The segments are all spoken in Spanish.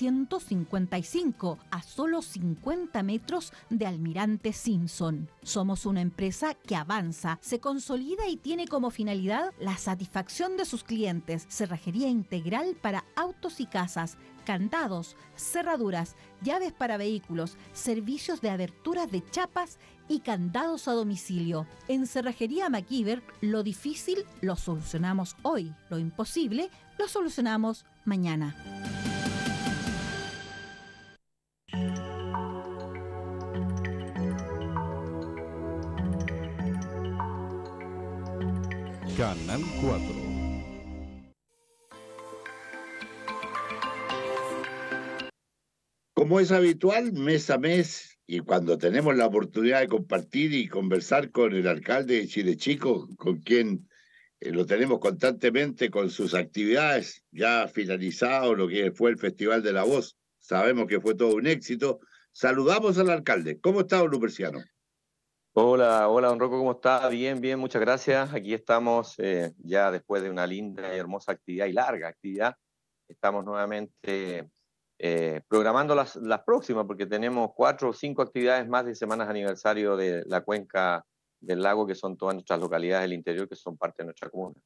155 a solo 50 metros de Almirante Simpson. Somos una empresa que avanza, se consolida y tiene como finalidad la satisfacción de sus clientes, cerrajería integral para autos y casas, candados, cerraduras, llaves para vehículos, servicios de abertura de chapas y candados a domicilio. En Cerrajería MacGyver, lo difícil lo solucionamos hoy, lo imposible lo solucionamos mañana. Canal 4. Como es habitual, mes a mes, y cuando tenemos la oportunidad de compartir y conversar con el alcalde de Chile Chico, con quien eh, lo tenemos constantemente con sus actividades, ya finalizado lo que fue el Festival de la Voz, sabemos que fue todo un éxito. Saludamos al alcalde. ¿Cómo está, Luperciano? Hola, hola, don Rocco, ¿cómo está? Bien, bien, muchas gracias. Aquí estamos eh, ya después de una linda y hermosa actividad y larga actividad. Estamos nuevamente eh, programando las, las, próximas porque tenemos cuatro o cinco actividades más de semanas aniversario de la cuenca del lago, que son todas nuestras localidades del interior que son parte de nuestra comuna.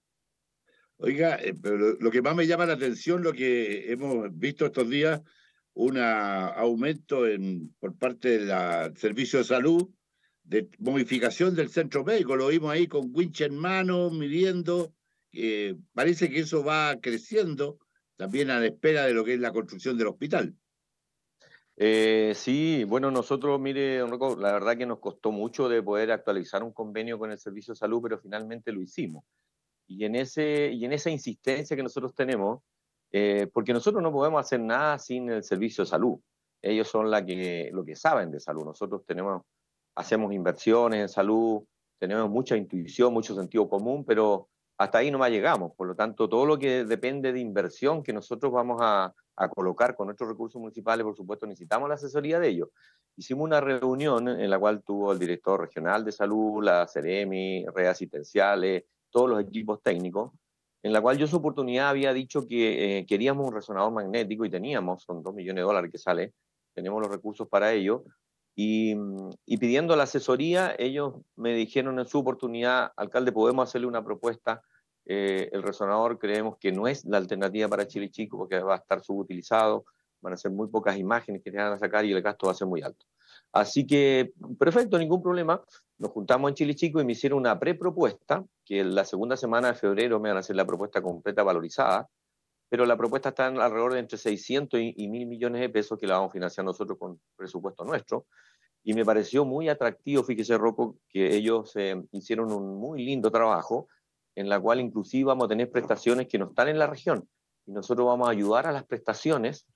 Oiga, eh, lo que más me llama la atención, lo que hemos visto estos días, un aumento en, por parte del Servicio de Salud de modificación del centro médico. Lo vimos ahí con winch en mano, midiendo. parece que eso va creciendo también a la espera de lo que es la construcción del hospital. Eh, sí, bueno, nosotros, mire, Rocco, la verdad que nos costó mucho de poder actualizar un convenio con el Servicio de Salud, pero finalmente lo hicimos. Y en, ese, y en esa insistencia que nosotros tenemos, eh, porque nosotros no podemos hacer nada sin el Servicio de Salud. Ellos son la que, lo que saben de salud. Nosotros tenemos hacemos inversiones en salud, tenemos mucha intuición, mucho sentido común, pero hasta ahí no más llegamos. Por lo tanto, todo lo que depende de inversión que nosotros vamos a, colocar con nuestros recursos municipales, por supuesto, necesitamos la asesoría de ellos. Hicimos una reunión en la cual tuvo el director regional de salud, la CEREMI, redes asistenciales, todos los equipos técnicos, en la cual yo su oportunidad había dicho que eh, queríamos un resonador magnético y teníamos, son dos millones de dólares que sale, tenemos los recursos para ello, Mm, y, pidiendo la asesoría, ellos me dijeron en su oportunidad, alcalde, podemos hacerle una propuesta. Eh, el resonador creemos que no es la alternativa para Chile Chico porque va a estar subutilizado, van a ser muy pocas imágenes que tengan van a sacar y el gasto va a ser muy alto. Así que, perfecto, ningún problema. Nos juntamos en Chile Chico y me hicieron una prepropuesta, que en la segunda semana de febrero me van a hacer la propuesta completa valorizada, pero la propuesta está alrededor de entre 600 y, 1.000 millones de pesos que la vamos a financiar nosotros con presupuesto nuestro. Y me pareció muy atractivo, fíjese Rocco, que ellos eh, hicieron un muy lindo trabajo en la cual inclusive vamos a tener prestaciones que no están en la región. Y nosotros vamos a ayudar a las prestaciones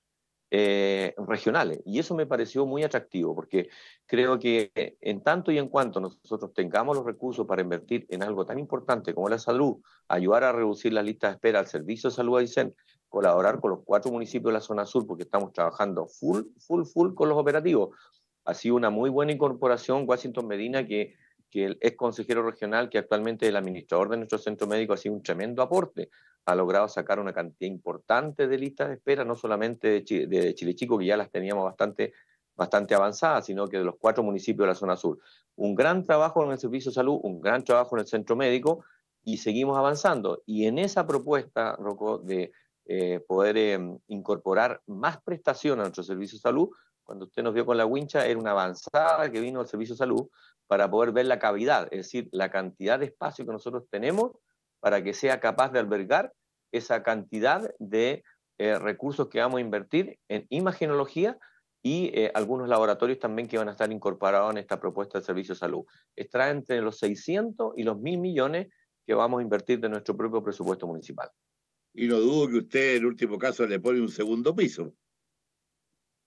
eh, regionales. Y eso me pareció muy atractivo, porque creo que eh, en tanto y en cuanto nosotros tengamos los recursos para invertir en algo tan importante como la salud, ayudar a reducir las listas de espera al servicio de salud Aysén, colaborar con los cuatro municipios de la zona sur, porque estamos trabajando full, full, full con los operativos. Ha sido una muy buena incorporación Washington Medina que que el ex consejero regional, que actualmente es el administrador de nuestro centro médico, ha sido un tremendo aporte. Ha logrado sacar una cantidad importante de listas de espera, no solamente de Chile, Chico, que ya las teníamos bastante, bastante avanzadas, sino que de los cuatro municipios de la zona sur. Un gran trabajo en el servicio de salud, un gran trabajo en el centro médico y seguimos avanzando. Y en esa propuesta, Rocco, de eh, poder em, incorporar más prestación a nuestro servicio de salud, cuando usted nos vio con la wincha, era una avanzada que vino al servicio de salud, para poder ver la cavidad, es decir, la cantidad de espacio que nosotros tenemos para que sea capaz de albergar esa cantidad de eh, recursos que vamos a invertir en imagenología y eh, algunos laboratorios también que van a estar incorporados en esta propuesta de servicio de salud. Está entre los 600 y los 1.000 millones que vamos a invertir de nuestro propio presupuesto municipal. Y no dudo que usted, en el último caso, le pone un segundo piso.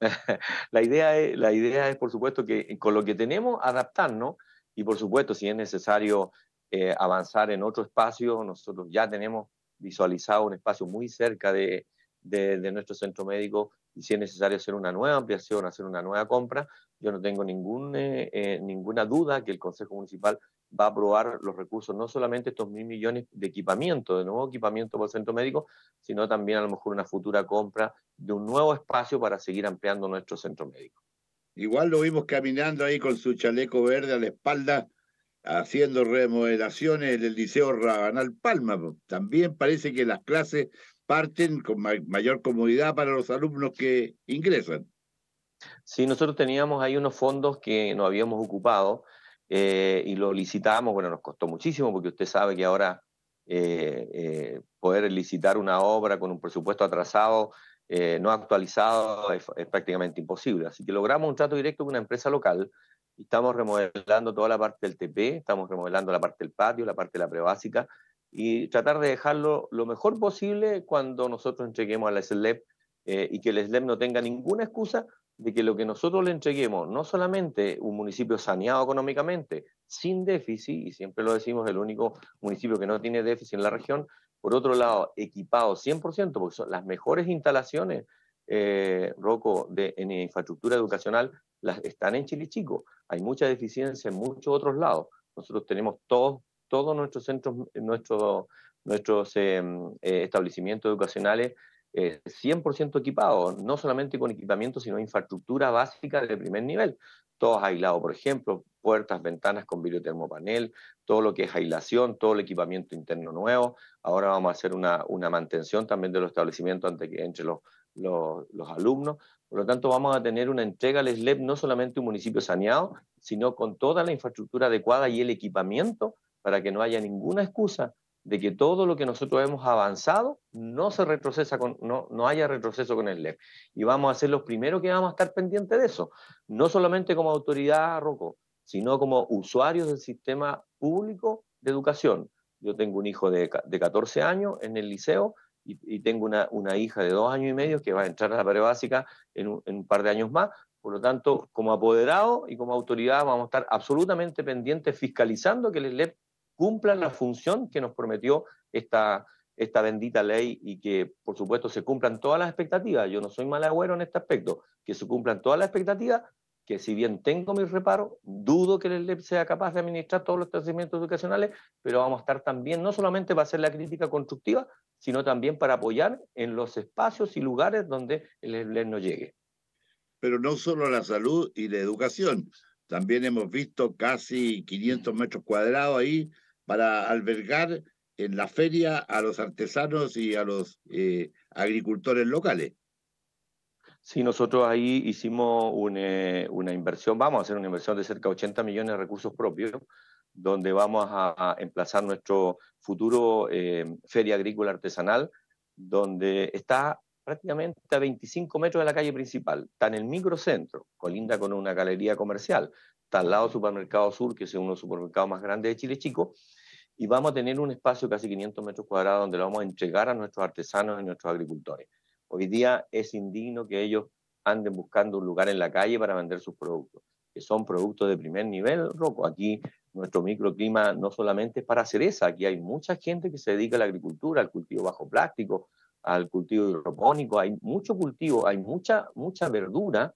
la, idea es, la idea es, por supuesto, que con lo que tenemos, adaptarnos y, por supuesto, si es necesario eh, avanzar en otro espacio, nosotros ya tenemos visualizado un espacio muy cerca de, nuestro centro médico y si es necesario hacer una nueva ampliación, hacer una nueva compra, yo no tengo eh, eh, ninguna duda que el Consejo Municipal va a aprobar los recursos, no solamente estos mil millones de equipamiento, de nuevo equipamiento para el centro médico, sino también a lo mejor una futura compra de un nuevo espacio para seguir ampliando nuestro centro médico. Igual lo vimos caminando ahí con su chaleco verde a la espalda, haciendo remodelaciones en el Liceo Rabanal Palma. También parece que las clases parten con mayor comodidad para los alumnos que ingresan. Sí, nosotros teníamos ahí unos fondos que nos habíamos ocupado eh, y lo licitamos, bueno, nos costó muchísimo porque usted sabe que ahora eh, eh, poder licitar una obra con un presupuesto atrasado, no actualizado, es, prácticamente imposible. Así que logramos un trato directo con una empresa local estamos remodelando toda la parte del TP, estamos remodelando la parte del patio, la parte de la prebásica y tratar de dejarlo lo mejor posible cuando nosotros entreguemos a la SLEP y que la SLEP no tenga ninguna excusa de que lo que nosotros le entreguemos, no solamente un municipio saneado económicamente, sin déficit, y siempre lo decimos, el único municipio que no tiene déficit en la región, por otro lado, equipado 100%, porque las mejores instalaciones, eh, de, en infraestructura educacional, las están en Chilichico, Hay mucha deficiencia en muchos otros lados. Nosotros tenemos todos, todos nuestros centros, nuestros, nuestros em, eh, establecimientos educacionales 100% eh, equipado, no solamente con equipamiento, sino infraestructura básica de primer nivel. todo aislado, por ejemplo, puertas, ventanas con biotermopanel, todo lo que es aislación, todo el equipamiento interno nuevo. Ahora vamos a hacer una, una mantención también de los establecimientos ante que, entre los, los, los alumnos. Por lo tanto, vamos a tener una entrega al SLEP no solamente un municipio saneado, sino con toda la infraestructura adecuada y el equipamiento para que no haya ninguna excusa de que todo lo que nosotros hemos avanzado no se retrocesa con, no, haya retroceso con el LEP. Y vamos a ser los primeros que vamos a estar pendientes de eso, no solamente como autoridad Rocco, sino como usuarios del sistema público de educación. Yo tengo un hijo de, de 14 años en el liceo y, tengo una, hija de dos años y medio que va a entrar a la prebásica en en un par de años más. Por lo tanto, como apoderado y como autoridad vamos a estar absolutamente pendientes, fiscalizando que el LEP cumplan la función que nos prometió esta, esta bendita ley y que, por supuesto, se cumplan todas las expectativas. Yo no soy malagüero en este aspecto, que se cumplan todas las expectativas, que si bien tengo mis reparos, dudo que el ELEP sea capaz de administrar todos los establecimientos educacionales, pero vamos a estar también, no solamente para hacer la crítica constructiva, sino también para apoyar en los espacios y lugares donde el ELEP no llegue. Pero no solo la salud y la educación, también hemos visto casi 500 metros cuadrados ahí para albergar en la feria a los artesanos y a los eh, agricultores locales. Sí, nosotros ahí hicimos eh, una inversión, vamos a hacer una inversión de cerca de 80 millones de recursos propios, donde vamos a, emplazar nuestro futuro eh, feria agrícola artesanal, donde está prácticamente a 25 metros de la calle principal, está en el microcentro, colinda con una galería comercial, está al lado del Supermercado Sur, que es uno de los supermercados más grandes de Chile Chico, y vamos a tener un espacio de casi 500 metros cuadrados donde lo vamos a entregar a nuestros artesanos y nuestros agricultores. Hoy día es indigno que ellos anden buscando un lugar en la calle para vender sus productos, que son productos de primer nivel, rojo. Aquí nuestro microclima no solamente es para cereza, aquí hay mucha gente que se dedica a la agricultura, al cultivo bajo plástico, al cultivo hidropónico, hay mucho cultivo, hay mucha, mucha verdura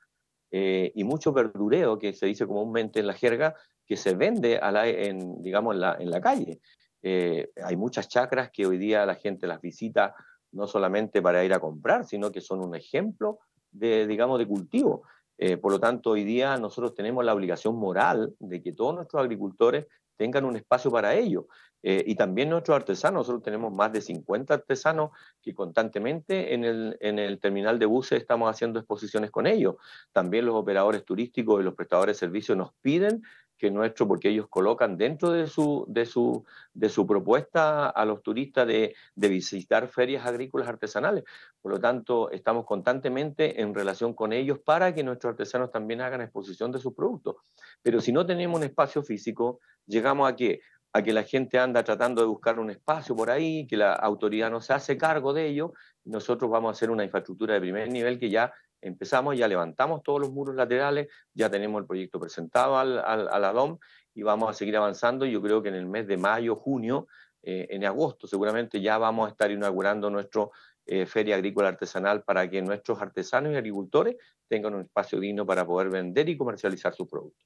eh, y mucho verdureo que se dice comúnmente en la jerga que se vende a en, digamos, en, la, calle. Eh, hay muchas chacras que hoy día la gente las visita no solamente para ir a comprar, sino que son un ejemplo de, digamos, de cultivo. Eh, por lo tanto, hoy día nosotros tenemos la obligación moral de que todos nuestros agricultores tengan un espacio para ello. Eh, y también nuestros artesanos, nosotros tenemos más de 50 artesanos que constantemente en el, en el terminal de buses estamos haciendo exposiciones con ellos. También los operadores turísticos y los prestadores de servicios nos piden que nuestro, porque ellos colocan dentro de su, de su, de su propuesta a los turistas de, de, visitar ferias agrícolas artesanales. Por lo tanto, estamos constantemente en relación con ellos para que nuestros artesanos también hagan exposición de sus productos. Pero si no tenemos un espacio físico, llegamos a que a que la gente anda tratando de buscar un espacio por ahí, que la autoridad no se hace cargo de ello, nosotros vamos a hacer una infraestructura de primer nivel que ya empezamos, ya levantamos todos los muros laterales, ya tenemos el proyecto presentado al, al, a la DOM y vamos a seguir avanzando. Yo creo que en el mes de mayo, junio, eh, en agosto seguramente ya vamos a estar inaugurando nuestro eh, feria agrícola artesanal para que nuestros artesanos y agricultores tengan un espacio digno para poder vender y comercializar sus productos.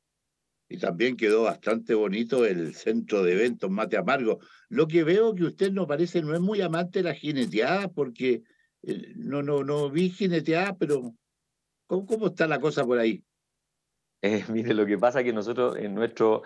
Y también quedó bastante bonito el centro de eventos Mate Amargo. Lo que veo que usted no parece, no es muy amante de las jineteadas, porque eh, no, no, no vi jineteadas, pero ¿Cómo, está la cosa por ahí? Eh, mire, lo que pasa es que nosotros en nuestro...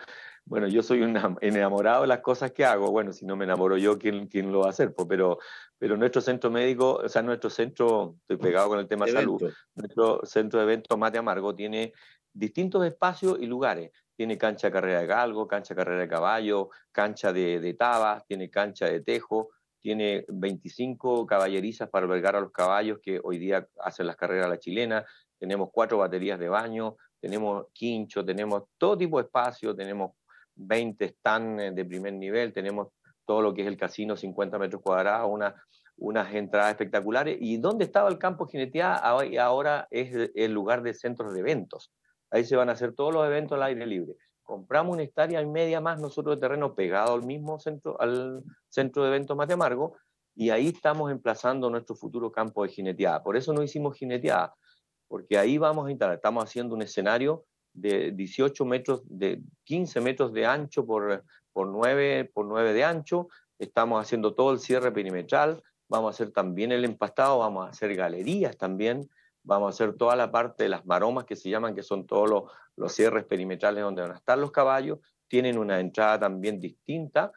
Bueno, yo soy un enamorado de las cosas que hago. Bueno, si no me enamoro yo, ¿quién, quién lo va a hacer? Pues, pero, pero nuestro centro médico, o sea, nuestro centro, estoy pegado con el tema de salud, nuestro centro de eventos Mate Amargo tiene distintos espacios y lugares. Tiene cancha de carrera de galgo, cancha de carrera de caballo, cancha de, de tabas, tiene cancha de tejo, tiene 25 caballerizas para albergar a los caballos que hoy día hacen las carreras a la chilena, tenemos cuatro baterías de baño, tenemos quincho, tenemos todo tipo de espacio, tenemos 20 stands eh, de primer nivel, tenemos todo lo que es el casino, 50 metros cuadrados, una, unas entradas espectaculares. ¿Y dónde estaba el campo Jineteada? Ahora es el lugar de centros de eventos. Ahí se van a hacer todos los eventos al aire libre. Compramos una hectárea y media más nosotros de terreno pegado al mismo centro, al centro de eventos amargo y ahí estamos emplazando nuestro futuro campo de jineteada. Por eso no hicimos jineteada, porque ahí vamos a instalar, estamos haciendo un escenario de 18 metros, de 15 metros de ancho por, por, 9, por 9 de ancho, estamos haciendo todo el cierre perimetral, vamos a hacer también el empastado, vamos a hacer galerías también, vamos a hacer toda la parte de las maromas que se llaman, que son todos los, cierres perimetrales donde van a estar los caballos, tienen una entrada también distinta,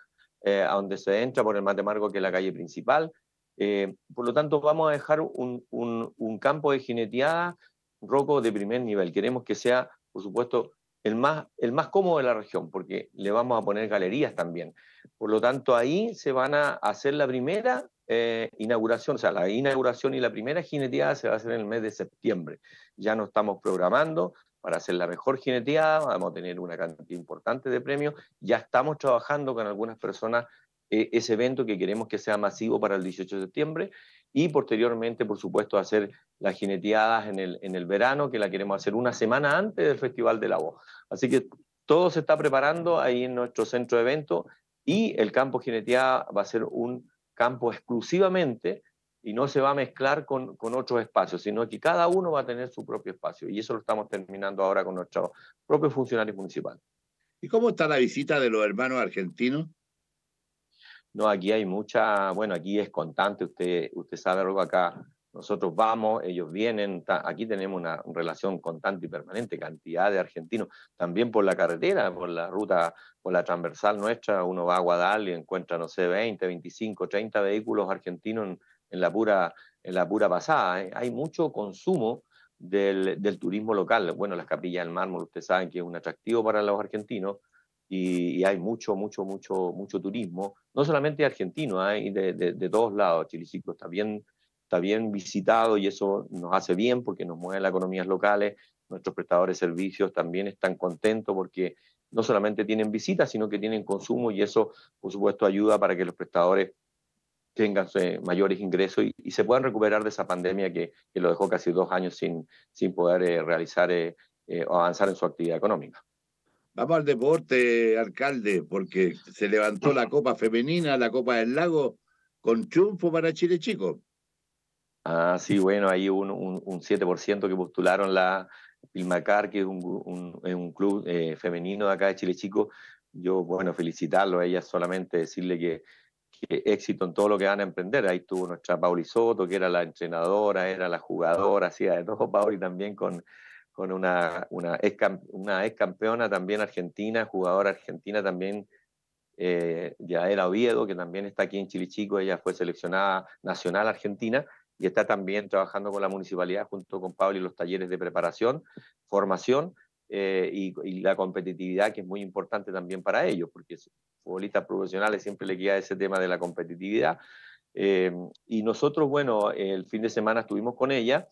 eh, a donde se entra por el Matemargo, que es la calle principal, eh, por lo tanto, vamos a dejar un, campo de jineteada roco de primer nivel. Queremos que sea, por supuesto, el más, el más cómodo de la región, porque le vamos a poner galerías también. Por lo tanto, ahí se van a hacer la primera eh, inauguración, o sea, la inauguración y la primera jineteada se va a hacer en el mes de septiembre. Ya nos estamos programando para hacer la mejor jineteada, vamos a tener una cantidad importante de premios, ya estamos trabajando con algunas personas e-, ese evento que queremos que sea masivo para el 18 de septiembre y posteriormente, por supuesto, hacer las jineteadas en el, en el verano, que la queremos hacer una semana antes del Festival de la Voz. Así que todo se está preparando ahí en nuestro centro de eventos y el campo jineteada va a ser un campo exclusivamente y no se va a mezclar con, con, otros espacios, sino que cada uno va a tener su propio espacio. Y eso lo estamos terminando ahora con nuestros propios funcionarios municipales. ¿Y cómo está la visita de los hermanos argentinos? No, aquí hay mucha, bueno, aquí es constante, usted, usted sabe algo acá, nosotros vamos, ellos vienen, aquí tenemos una relación constante y permanente, cantidad de argentinos, también por la carretera, por la ruta, por la transversal nuestra, uno va a Guadal y encuentra, no sé, 20, 25, 30 vehículos argentinos en, la, pura, en la pura pasada. ¿eh? Hay mucho consumo del, del, turismo local. Bueno, las capillas del mármol, ustedes saben que es un atractivo para los argentinos, y, hay mucho, mucho, mucho, mucho turismo, no solamente argentino, hay de, de, todos lados. Chiliciclo está bien, está bien visitado y eso nos hace bien porque nos mueve las economías locales, nuestros prestadores de servicios también están contentos porque no solamente tienen visitas, sino que tienen consumo y eso, por supuesto, ayuda para que los prestadores tengan eh, mayores ingresos y, se puedan recuperar de esa pandemia que, que lo dejó casi dos años sin, sin poder eh, realizar eh, o avanzar en su actividad económica. Vamos al deporte, alcalde, porque se levantó la Copa Femenina, la Copa del Lago, con triunfo para Chile Chico. Ah, sí, bueno, hay un, un, 7% que postularon la Pilmacar, que es un, un club eh, femenino de acá de Chile Chico. Yo, bueno, felicitarlo a ella solamente, decirle que, que, éxito en todo lo que van a emprender. Ahí tuvo nuestra Pauli Soto, que era la entrenadora, era la jugadora, hacía de todo Pauli también con, con una, una, ex, campeona también argentina, jugadora argentina también, eh, Oviedo, que también está aquí en Chilichico, ella fue seleccionada nacional argentina y está también trabajando con la municipalidad junto con Pablo y los talleres de preparación, formación eh, y, la competitividad, que es muy importante también para ellos, porque futbolistas profesionales siempre le queda ese tema de la competitividad. Eh, y nosotros, bueno, el fin de semana estuvimos con ella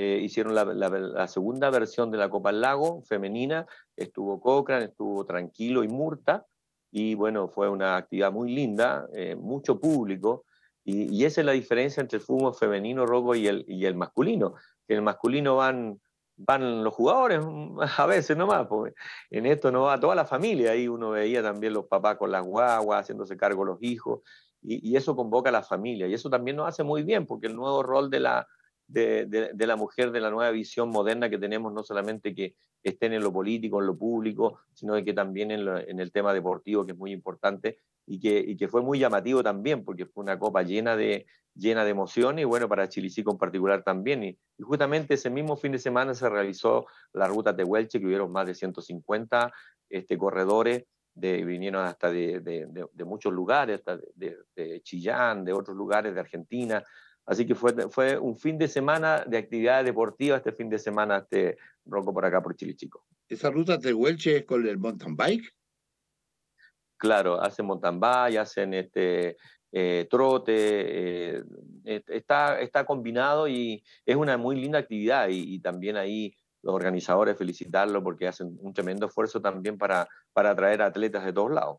eh, hicieron la, segunda versión de la Copa al Lago, femenina, estuvo Cochrane, estuvo Tranquilo y Murta, y bueno, fue una actividad muy linda, eh, mucho público, y, y, esa es la diferencia entre el fútbol femenino, rojo y el, y el masculino. En el masculino van, van los jugadores a veces nomás, porque en esto no va toda la familia, ahí uno veía también los papás con las guaguas, haciéndose cargo los hijos, y, y eso convoca a la familia, y eso también nos hace muy bien, porque el nuevo rol de la de, la mujer, de la nueva visión moderna que tenemos, no solamente que estén en lo político, en lo público, sino que también en, el tema deportivo, que es muy importante y que, fue muy llamativo también, porque fue una copa llena de, llena de emociones y bueno, para Chilicico en particular también. Y, justamente ese mismo fin de semana se realizó la ruta de Huelche, que hubieron más de 150 este, corredores. De, vinieron hasta de, muchos lugares, de, Chillán, de otros lugares de Argentina, Así que fue, fue un fin de semana de actividades deportivas este fin de semana, este roco por acá, por Chile Chico. ¿Esa ruta de Huelche es con el mountain bike? Claro, hacen mountain bike, hacen este, eh, trote, eh, está, está combinado y es una muy linda actividad y, también ahí los organizadores felicitarlo porque hacen un tremendo esfuerzo también para, para atraer atletas de todos lados.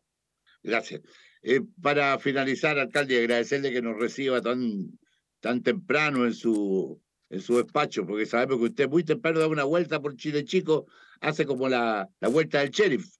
Gracias. Eh, para finalizar, alcalde, agradecerle que nos reciba tan tan temprano en su, en su despacho, porque sabemos que usted muy temprano da una vuelta por Chile Chico, hace como la, la vuelta del sheriff.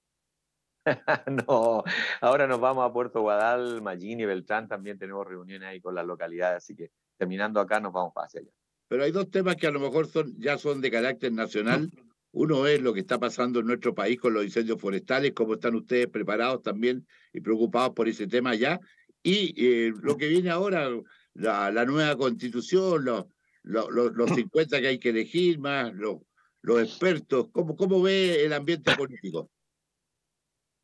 no, ahora nos vamos a Puerto Guadal, Magini, y Beltrán, también tenemos reuniones ahí con las localidades, así que terminando acá nos vamos para allá. Pero hay dos temas que a lo mejor son, ya son de carácter nacional. Uno es lo que está pasando en nuestro país con los incendios forestales, cómo están ustedes preparados también y preocupados por ese tema ya. Y eh, lo que viene ahora, la, la nueva constitución, los, los, 50 que hay que elegir, más los, expertos. ¿Cómo, ¿Cómo ve el ambiente político?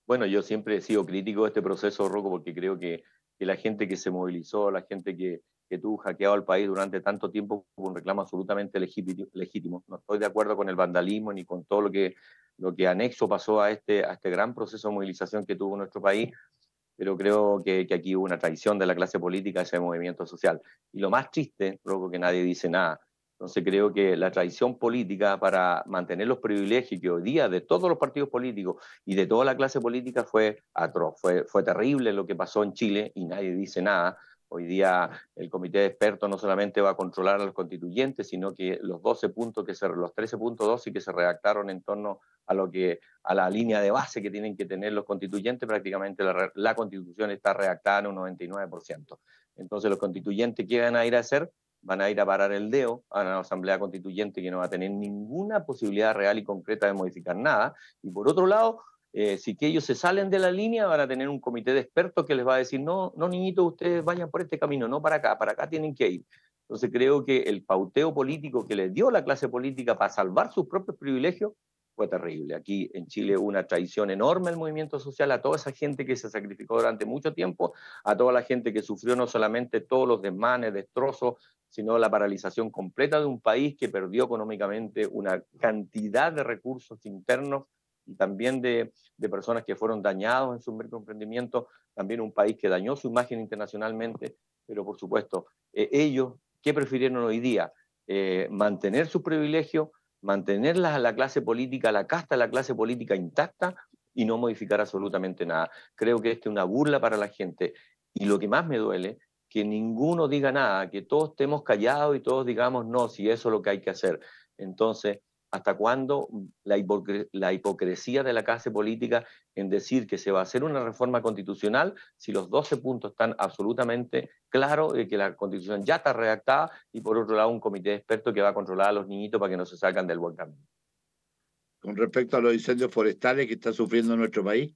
Bueno, yo siempre he sido crítico de este proceso, Rocco, porque creo que, la gente que se movilizó, la gente que, tuvo hackeado al país durante tanto tiempo un reclamo absolutamente legítimo. No estoy de acuerdo con el vandalismo ni con todo lo que, lo que anexo pasó a este, a este gran proceso de movilización que tuvo nuestro país, pero creo que, aquí hubo una traición de la clase política hacia el movimiento social. Y lo más triste, creo que nadie dice nada. Entonces creo que la traición política para mantener los privilegios que hoy día de todos los partidos políticos y de toda la clase política fue atroz, fue, fue terrible lo que pasó en Chile y nadie dice nada, Hoy día el comité de expertos no solamente va a controlar a los constituyentes, sino que los 12 puntos que se, los y que se redactaron en torno a lo que a la línea de base que tienen que tener los constituyentes, prácticamente la, Constitución está redactada en un 99%. Entonces los constituyentes qué van a ir a hacer? Van a ir a parar el dedo a la asamblea constituyente que no va a tener ninguna posibilidad real y concreta de modificar nada. Y por otro lado, eh, si que ellos se salen de la línea, van a tener un comité de expertos que les va a decir, no, no, niñitos, ustedes vayan por este camino, no para acá, para acá tienen que ir. Entonces creo que el pauteo político que les dio la clase política para salvar sus propios privilegios fue terrible. Aquí en Chile una traición enorme al movimiento social, a toda esa gente que se sacrificó durante mucho tiempo, a toda la gente que sufrió no solamente todos los desmanes, destrozos, sino la paralización completa de un país que perdió económicamente una cantidad de recursos internos y también de, personas que fueron dañados en su microemprendimiento también un país que dañó su imagen internacionalmente, pero por supuesto, eh, ellos, ¿qué prefirieron hoy día? Eh, mantener su privilegio mantener a la clase política, la casta de la clase política intacta y no modificar absolutamente nada. Creo que es una burla para la gente. Y lo que más me duele, que ninguno diga nada, que todos estemos callados y todos digamos, no, si eso es lo que hay que hacer. Entonces, ¿Hasta cuándo la, hipocresía de la clase política en decir que se va a hacer una reforma constitucional si los 12 puntos están absolutamente claros de que la constitución ya está redactada y por otro lado un comité experto que va a controlar a los niñitos para que no se sacan del buen camino? Con respecto a los incendios forestales que está sufriendo nuestro país.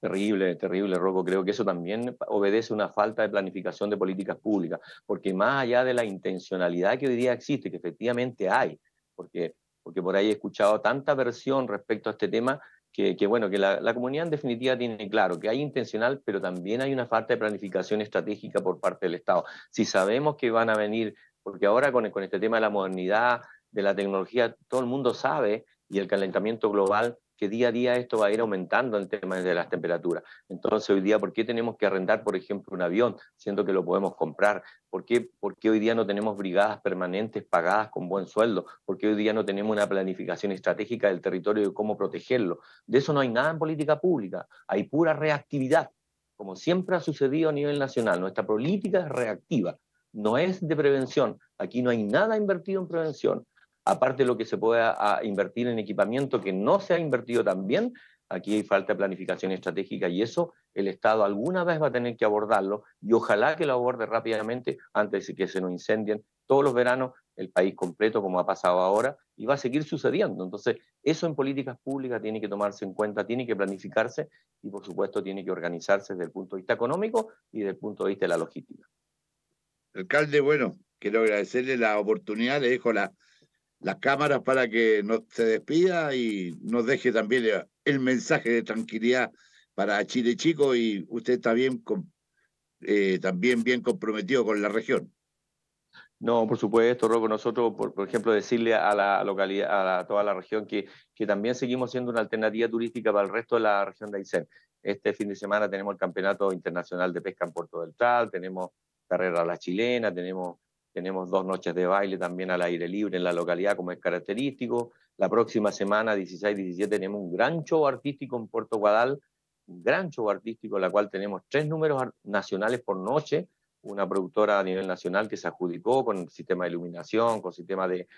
Terrible, terrible, Rocco. Creo que eso también obedece una falta de planificación de políticas públicas, porque más allá de la intencionalidad que hoy día existe, que efectivamente hay, porque, porque por ahí he escuchado tanta versión respecto a este tema que, bueno, que la, la, comunidad en definitiva tiene claro que hay intencional, pero también hay una falta de planificación estratégica por parte del Estado. Si sabemos que van a venir, porque ahora con, con este tema de la modernidad, de la tecnología, todo el mundo sabe, y el calentamiento global, que día a día esto va a ir aumentando en temas de las temperaturas. Entonces, hoy día, ¿por qué tenemos que arrendar, por ejemplo, un avión, siendo que lo podemos comprar? ¿Por qué, ¿Por hoy día no tenemos brigadas permanentes pagadas con buen sueldo? ¿Por qué hoy día no tenemos una planificación estratégica del territorio y cómo protegerlo? De eso no hay nada en política pública, hay pura reactividad, como siempre ha sucedido a nivel nacional. Nuestra política es reactiva, no es de prevención. Aquí no hay nada invertido en prevención aparte de lo que se pueda invertir en equipamiento que no se ha invertido también, aquí hay falta de planificación estratégica y eso el Estado alguna vez va a tener que abordarlo y ojalá que lo aborde rápidamente antes de que se nos incendien todos los veranos el país completo como ha pasado ahora y va a seguir sucediendo. Entonces, eso en políticas públicas tiene que tomarse en cuenta, tiene que planificarse y por supuesto tiene que organizarse desde el punto de vista económico y desde el punto de vista de la logística. Alcalde, bueno, quiero agradecerle la oportunidad, le dejo la las cámaras para que no se despida y nos deje también el mensaje de tranquilidad para Chile Chico y usted está bien eh, también bien comprometido con la región. No, por supuesto, Rocco, nosotros, por, ejemplo, decirle a la localidad, a toda la región que, que también seguimos siendo una alternativa turística para el resto de la región de Aysén. Este fin de semana tenemos el Campeonato Internacional de Pesca en Puerto del Tal, tenemos carrera la chilena, tenemos tenemos dos noches de baile también al aire libre en la localidad, como es característico. La próxima semana, 16-17, tenemos un gran show artístico en Puerto Guadal, un gran show artístico en la cual tenemos tres números nacionales por noche, una productora a nivel nacional que se adjudicó con sistema de iluminación, con sistema de,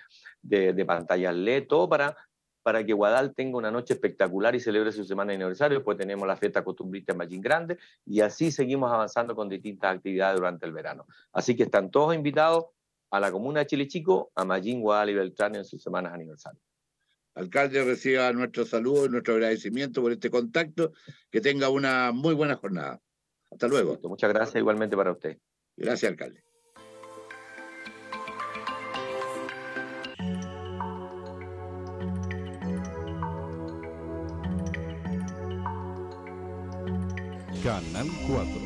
de, de pantallas LED, todo para para que Guadal tenga una noche espectacular y celebre su semana de aniversario. Después tenemos la fiesta costumbrista en Magín Grande y así seguimos avanzando con distintas actividades durante el verano. Así que están todos invitados a la comuna de Chile Chico, a Magín Guadal y Beltrán en sus semanas de aniversario. Alcalde, reciba nuestro saludo y nuestro agradecimiento por este contacto. Que tenga una muy buena jornada. Hasta luego. Muchas gracias igualmente para usted. Gracias, alcalde. Canal 4.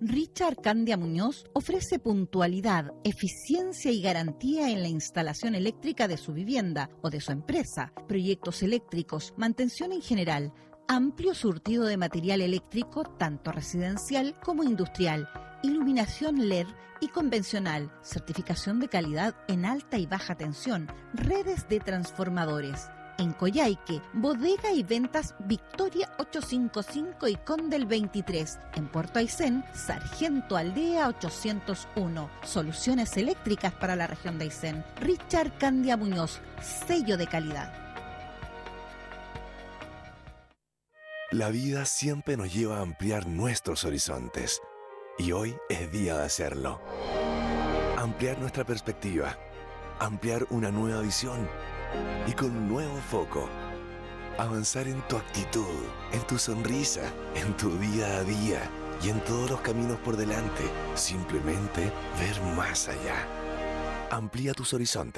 Richard Candia Muñoz ofrece puntualidad, eficiencia y garantía en la instalación eléctrica de su vivienda o de su empresa, proyectos eléctricos, mantención en general, amplio surtido de material eléctrico tanto residencial como industrial, iluminación LED y convencional, certificación de calidad en alta y baja tensión, redes de transformadores en Coyhaique, Bodega y Ventas Victoria 855 y Condel 23. En Puerto Aysén, Sargento Aldea 801. Soluciones eléctricas para la región de Aysén. Richard Candia Muñoz, sello de calidad. La vida siempre nos lleva a ampliar nuestros horizontes. Y hoy es día de hacerlo. Ampliar nuestra perspectiva. Ampliar una nueva visión y con un nuevo foco. Avanzar en tu actitud, en tu sonrisa, en tu día a día y en todos los caminos por delante. Simplemente ver más allá. Amplía tus horizontes.